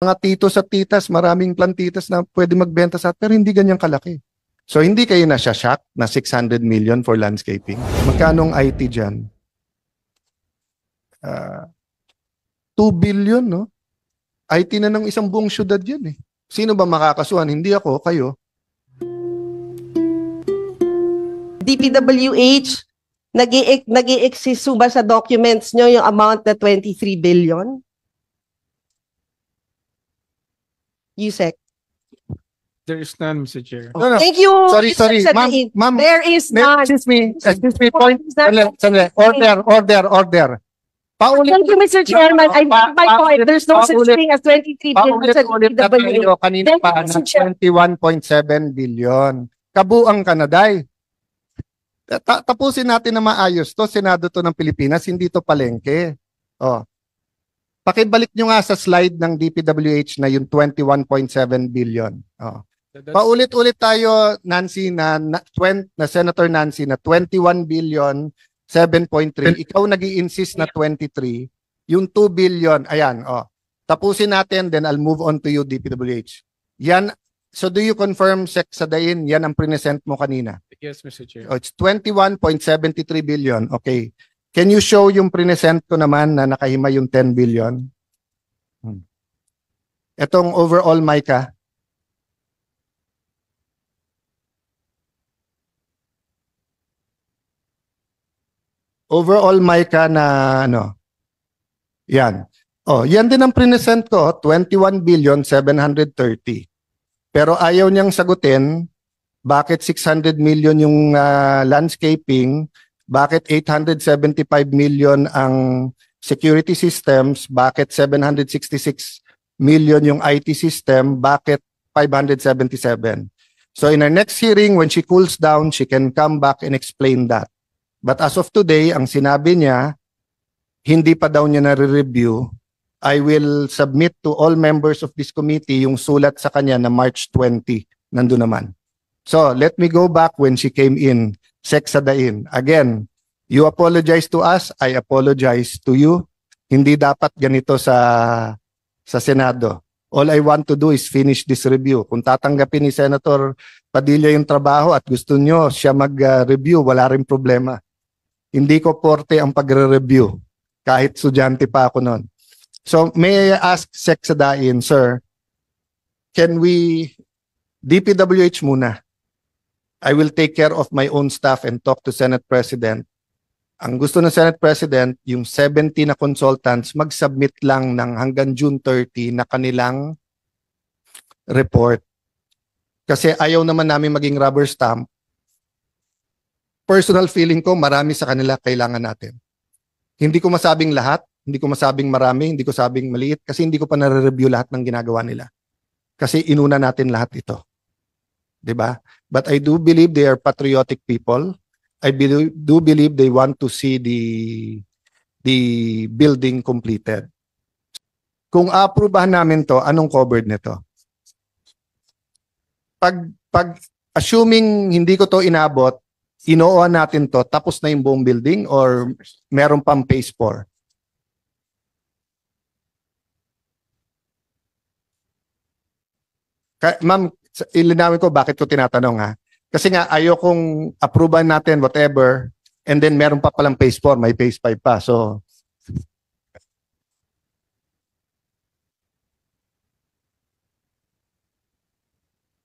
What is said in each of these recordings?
mga tito sa titas, maraming plantitas na pwede magbenta sa pero hindi ganyan kalaki. So hindi kayo na shock na 600 million for landscaping. Magkano Magkanong IT diyan? Uh, ah, 2 billion, no? IT na ng isang buong syudad yan eh. Sino ba makakasuhan? Hindi ako, kayo. DPWH, nag-i-exist ba sa documents nyo yung amount na 23 billion? Yusek. There is none, Mr. Chair. No, no. Thank you. Sorry, Mr. sorry. Ma'am, ma'am. There is none. Excuse me, excuse me, point. Sandali, sandali. Order, order, order. Paulit, Thank you, Mr. Chairman. I Pa- make my point. There's no such thing as 23 billion paulit, ulit kanina Thank pa you, 21.7 billion. Kabuang Kanaday. tapusin natin na maayos to. Senado to ng Pilipinas, hindi to palengke. Oh, Pakibalik nyo nga sa slide ng DPWH na yung 21.7 billion. Oh. Paulit-ulit tayo, Nancy, na, na, 20, na Senator Nancy, na 21 billion, 7.3. Ikaw nag insist na 23. Yung 2 billion, ayan, oh. Tapusin natin, then I'll move on to you, DPWH. Yan, so do you confirm, Sec Sadain, yan ang present mo kanina? Yes, Mr. Chair. Oh, it's 21.73 billion, okay. Can you show yung prinesent ko naman na nakahima yung 10 billion? Hmm. Itong overall mica. Overall mica na ano? Yan. Oh, yan din ang prinesent ko, 21 billion 730. Pero ayaw niyang sagutin bakit 600 million yung uh, landscaping bakit 875 million ang security systems? Bakit 766 million yung IT system? Bakit 577? So in our next hearing, when she cools down, she can come back and explain that. But as of today, ang sinabi niya, hindi pa daw niya nare-review. I will submit to all members of this committee yung sulat sa kanya na March 20, nando naman. So let me go back when she came in, Sexada in. Again, You apologize to us, I apologize to you. Hindi dapat ganito sa sa Senado. All I want to do is finish this review. Kung tatanggapin ni Senator Padilla yung trabaho at gusto nyo siya mag-review, wala rin problema. Hindi ko porte ang pagre-review. Kahit sudyante pa ako noon. So may I ask Sec Sadain, sir, can we DPWH muna? I will take care of my own staff and talk to Senate President ang gusto ng Senate President, yung 70 na consultants mag-submit lang ng hanggang June 30 na kanilang report. Kasi ayaw naman namin maging rubber stamp. Personal feeling ko, marami sa kanila kailangan natin. Hindi ko masabing lahat, hindi ko masabing marami, hindi ko sabing maliit, kasi hindi ko pa nare-review lahat ng ginagawa nila. Kasi inuna natin lahat ito. 'di ba? But I do believe they are patriotic people I be, do believe they want to see the the building completed. Kung aprubahan namin to, anong covered nito? Pag pag assuming hindi ko to inabot, inoo natin to, tapos na yung buong building or meron pang phase 4? Ma'am, ilinawin ko bakit ko tinatanong ha. Kasi nga, ayokong approvean natin whatever, and then meron pa palang phase 4, may phase 5 pa. So,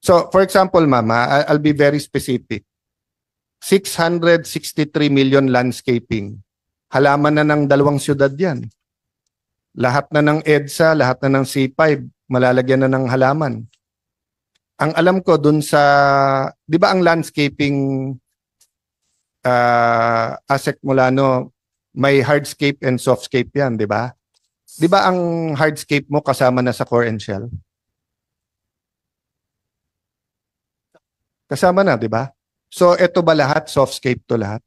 So, for example, Mama, I'll be very specific. 663 million landscaping. Halaman na ng dalawang syudad yan. Lahat na ng EDSA, lahat na ng C5, malalagyan na ng halaman ang alam ko dun sa, di ba ang landscaping uh, ah, ASEC no, may hardscape and softscape yan, di ba? Di ba ang hardscape mo kasama na sa core and shell? Kasama na, di ba? So, ito ba lahat? Softscape to lahat?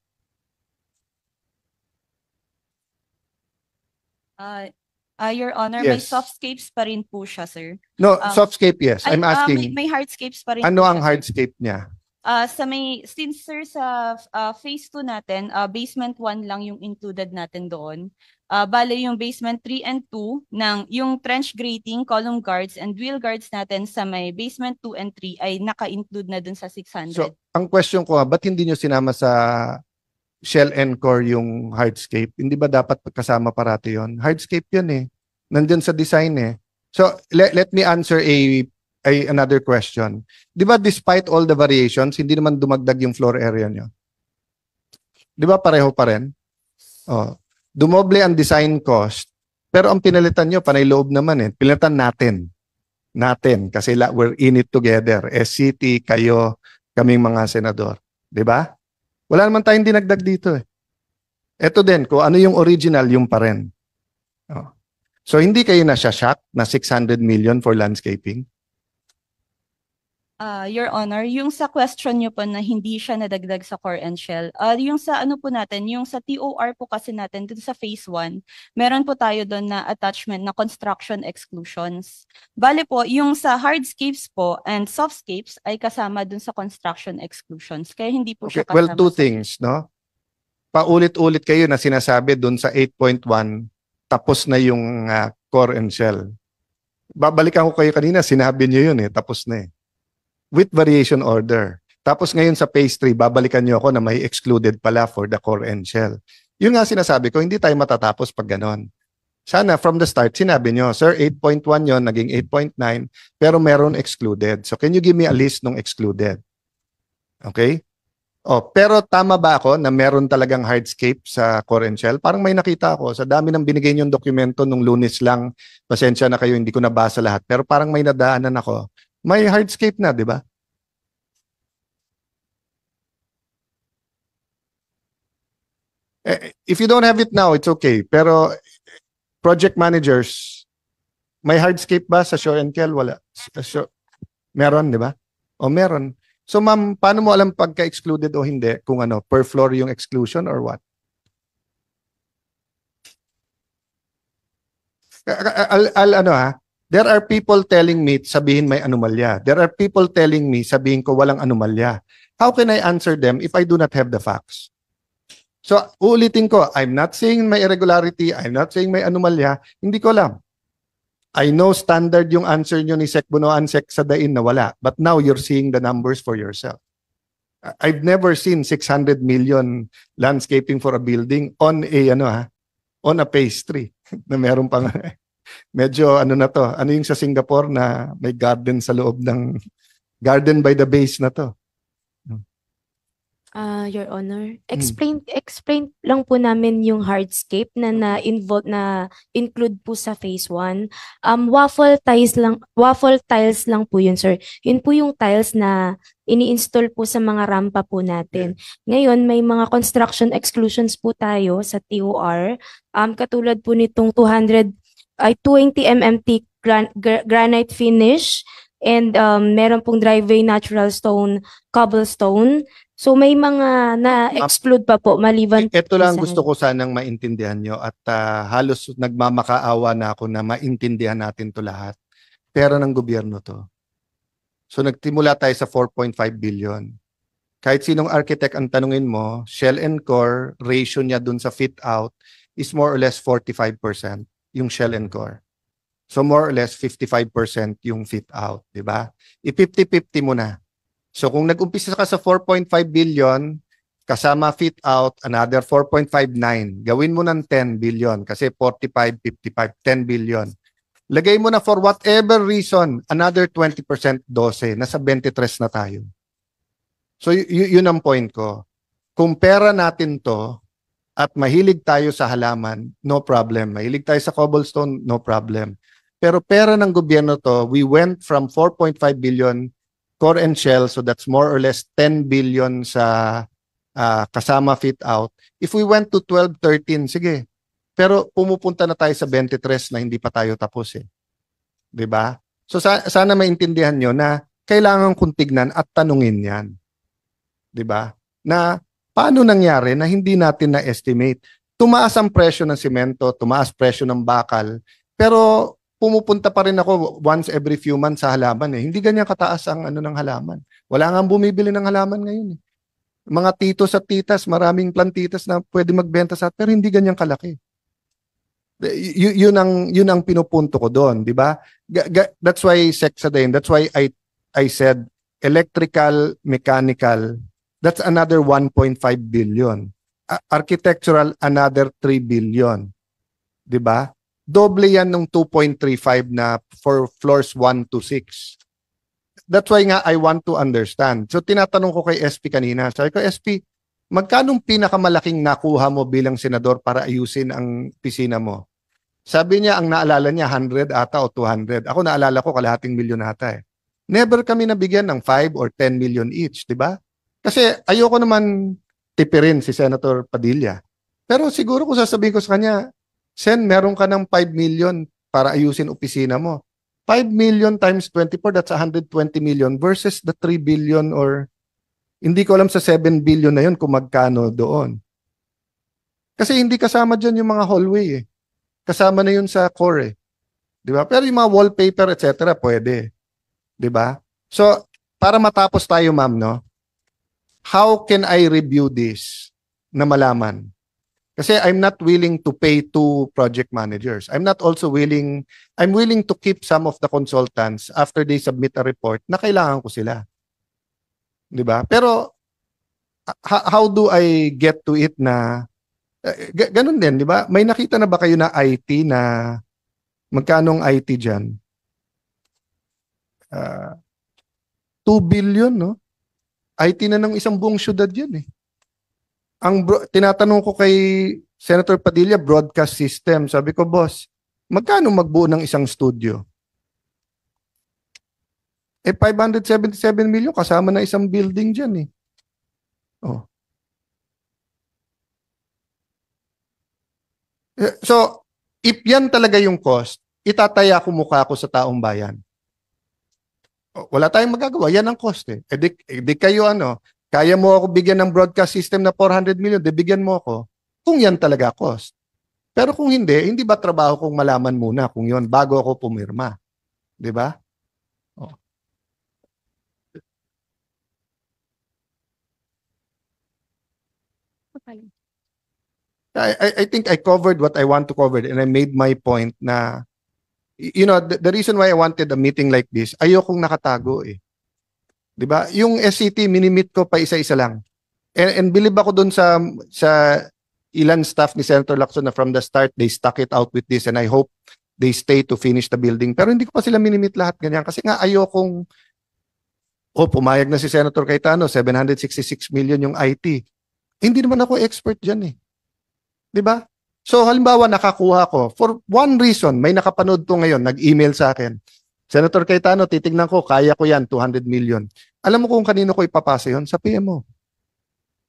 Uh, Uh, Your Honor, may softscapes pa rin po siya, sir. No, Um, softscape, yes. I'm ah, asking, may, may hardscapes pa rin ano po ang siya, sir. hardscape niya? Uh, sa may, since sir, sa uh, phase 2 natin, uh, basement 1 lang yung included natin doon. Uh, bale yung basement 3 and 2 ng yung trench grating, column guards, and wheel guards natin sa may basement 2 and 3 ay naka-include na doon sa 600. So, ang question ko, ha, ba't hindi nyo sinama sa shell and core yung hardscape. Hindi ba dapat kasama parati yon? Hardscape yun eh. Nandyan sa design eh. So let, let me answer a, a another question. Di ba despite all the variations, hindi naman dumagdag yung floor area nyo? Di ba pareho pa rin? Oh. Dumoble ang design cost, pero ang pinalitan nyo, panay loob naman eh. Pinalitan natin. Natin. Kasi la, we're in it together. SCT, kayo, kaming mga senador. Di ba? Wala naman tayong dinagdag dito eh. Ito din, kung ano yung original, yung pa rin. Oh. So hindi kayo nasya-shock na 600 million for landscaping uh, Your Honor, yung sa question nyo po na hindi siya nadagdag sa core and shell, uh, yung sa ano po natin, yung sa TOR po kasi natin, dito sa phase 1, meron po tayo doon na attachment na construction exclusions. Bale po, yung sa hardscapes po and softscapes ay kasama doon sa construction exclusions. Kaya hindi po okay. siya kasama. Well, two things, no? Paulit-ulit kayo na sinasabi doon sa 8.1, tapos na yung uh, core and shell. Babalikan ko kayo kanina, sinabi niyo yun eh, tapos na eh with variation order. Tapos ngayon sa phase 3, babalikan niyo ako na may excluded pala for the core and shell. Yun nga sinasabi ko, hindi tayo matatapos pag ganon. Sana from the start, sinabi nyo, sir, 8.1 yon naging 8.9, pero meron excluded. So can you give me a list ng excluded? Okay? Oh, pero tama ba ako na meron talagang hardscape sa core and shell? Parang may nakita ako sa dami ng binigay niyong dokumento nung lunes lang. Pasensya na kayo, hindi ko nabasa lahat. Pero parang may nadaanan ako may hardscape na, di ba? Eh, if you don't have it now, it's okay. Pero project managers, may hardscape ba sa show and tell? Wala. Shore, meron, di ba? O meron. So ma'am, paano mo alam pagka-excluded o hindi? Kung ano, per floor yung exclusion or what? I'll, I'll ano ha, There are people telling me, sabihin may anomalya. There are people telling me, sabihin ko walang anomalya. How can I answer them if I do not have the facts? So, uulitin ko, I'm not saying may irregularity, I'm not saying may anomalya, hindi ko alam. I know standard yung answer nyo ni Sec Bunoan, Sec Sadain na wala. But now you're seeing the numbers for yourself. I've never seen 600 million landscaping for a building on a ano ha, on a pastry na meron pang medyo ano na to, ano yung sa Singapore na may garden sa loob ng garden by the base na to? Uh, Your Honor, hmm. explain hmm. explain lang po namin yung hardscape na na-involve na include po sa phase 1. Um waffle tiles lang waffle tiles lang po yun, sir. Yun po yung tiles na ini-install po sa mga rampa po natin. Ngayon, may mga construction exclusions po tayo sa TOR. Um katulad po nitong 200 ay 20 MMT gran- granite finish and um, meron pong driveway natural stone, cobblestone. So may mga na-explode pa po maliban. Ito e-, lang gusto ko sanang maintindihan nyo at uh, halos nagmamakaawa na ako na maintindihan natin to lahat. Pera ng gobyerno to. So nagtimula tayo sa 4.5 billion. Kahit sinong architect ang tanungin mo, shell and core ratio niya dun sa fit out is more or less 45% yung shell and core. So more or less 55% yung fit out, di ba? I-50-50 mo na. So kung nag-umpisa ka sa 4.5 billion, kasama fit out, another 4.59. Gawin mo ng 10 billion kasi 45, 55, 10 billion. Lagay mo na for whatever reason, another 20%, 12. Eh. Nasa 23 na tayo. So y- yun ang point ko. Kung natin to, at mahilig tayo sa halaman, no problem. Mahilig tayo sa cobblestone, no problem. Pero pera ng gobyerno to, we went from 4.5 billion core and shell, so that's more or less 10 billion sa uh, kasama fit out. If we went to 12, 13, sige. Pero pumupunta na tayo sa 23 na hindi pa tayo tapos eh. 'Di ba? So sa- sana maintindihan niyo na kailangan kung tignan at tanungin 'yan. 'Di ba? Na Paano nangyari na hindi natin na-estimate? Tumaas ang presyo ng simento, tumaas presyo ng bakal, pero pumupunta pa rin ako once every few months sa halaman eh. Hindi ganyan kataas ang ano ng halaman. Wala nga bumibili ng halaman ngayon eh. Mga tito sa titas, maraming plantitas na pwede magbenta sa pero hindi ganyan kalaki. Y- yun ang yun ang pinupunto ko doon, di ba? That's why Sexadain, that's why I I said electrical, mechanical, That's another 1.5 billion. Architectural, another 3 billion. 'Di ba? Doble yan ng 2.35 na for floors 1 to 6. That's why nga I want to understand. So tinatanong ko kay SP kanina. Sabi ko, SP, magkanong pinakamalaking nakuha mo bilang senador para ayusin ang pisina mo? Sabi niya, ang naalala niya, 100 ata o 200. Ako naalala ko, kalahating milyon ata eh. Never kami nabigyan ng 5 or 10 million each, di ba? Kasi ayoko naman tipirin si Senator Padilla. Pero siguro kung sasabihin ko sa kanya, Sen, meron ka ng 5 million para ayusin opisina mo. 5 million times 24, that's 120 million versus the 3 billion or hindi ko alam sa 7 billion na yun kung magkano doon. Kasi hindi kasama dyan yung mga hallway eh. Kasama na yun sa core eh. Di ba? Pero yung mga wallpaper, etc. pwede. Di ba? So, para matapos tayo ma'am, no? how can I review this na malaman? Kasi I'm not willing to pay two project managers. I'm not also willing, I'm willing to keep some of the consultants after they submit a report na kailangan ko sila. 'Di ba? Pero how do I get to it na eh, ganun din, 'di ba? May nakita na ba kayo na IT na magkanong IT diyan? Uh, ah, 2 billion, no? IT na ng isang buong syudad yan eh. Ang bro, tinatanong ko kay Senator Padilla, broadcast system. Sabi ko, boss, magkano magbuo ng isang studio? Eh, 577 million kasama na isang building dyan eh. Oh. Eh, so, if yan talaga yung cost, itataya ko mukha ko sa taong bayan wala tayong magagawa. Yan ang cost eh. E di, e di kayo ano, kaya mo ako bigyan ng broadcast system na 400 million, di bigyan mo ako. Kung yan talaga cost. Pero kung hindi, hindi ba trabaho kong malaman muna kung yon bago ako pumirma? Di ba? Oh. Okay. I, I think I covered what I want to cover and I made my point na you know, the, the reason why I wanted a meeting like this, ayokong nakatago eh. 'Di ba? Yung SCT minimit ko pa isa-isa lang. And, and believe ako doon sa sa ilan staff ni Senator Lacson na from the start they stuck it out with this and I hope they stay to finish the building. Pero hindi ko pa sila minimit lahat ganyan kasi nga ayokong oh, pumayag na si Senator Cayetano, 766 million yung IT. hindi naman ako expert dyan eh. 'Di ba? So halimbawa nakakuha ko, for one reason, may nakapanood to ngayon, nag-email sa akin. Senator Cayetano, titignan ko, kaya ko yan, 200 million. Alam mo kung kanino ko ipapasa yon Sa PMO.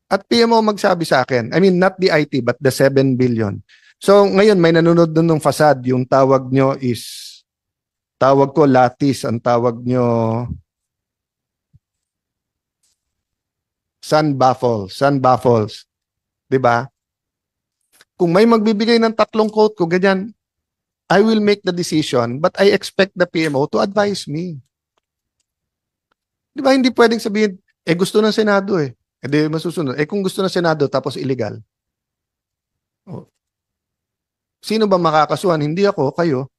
At PMO magsabi sa akin, I mean not the IT but the 7 billion. So ngayon may nanonood nun ng fasad, yung tawag nyo is, tawag ko latis, ang tawag nyo sun baffles, sun baffles. 'Di ba? Kung may magbibigay ng tatlong quote ko, ganyan, I will make the decision, but I expect the PMO to advise me. Di ba, hindi pwedeng sabihin, eh gusto ng Senado eh. Eh di masusunod. Eh kung gusto ng Senado, tapos illegal. Oh. Sino ba makakasuhan? Hindi ako, kayo.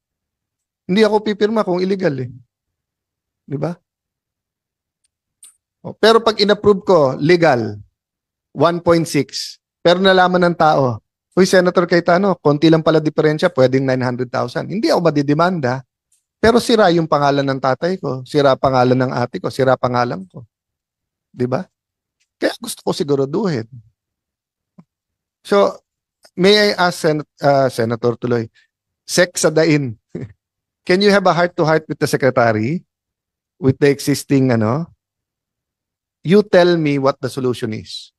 Hindi ako pipirma kung illegal eh. Di ba? Oh. Pero pag in-approve ko, legal, 1.6. Pero nalaman ng tao, Uy, Senator Cayetano, konti lang pala diferensya, pwedeng 900,000. Hindi ako madidemanda. Pero sira yung pangalan ng tatay ko, sira pangalan ng ate ko, sira pangalan ko. 'Di ba? Kaya gusto ko siguro siguraduhin. So, may I ask Sen- uh, Senator Tuloy, sex sa sadain. Can you have a heart to heart with the secretary with the existing ano? You tell me what the solution is.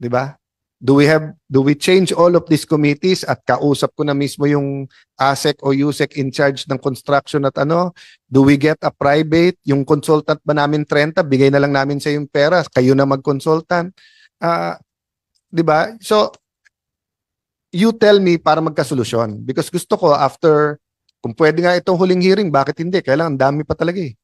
'Di ba? do we have do we change all of these committees at kausap ko na mismo yung ASEC o USEC in charge ng construction at ano do we get a private yung consultant ba namin 30 bigay na lang namin sa yung pera kayo na mag-consultant uh, di ba so you tell me para magkasolusyon because gusto ko after kung pwede nga itong huling hearing bakit hindi kailangan dami pa talaga eh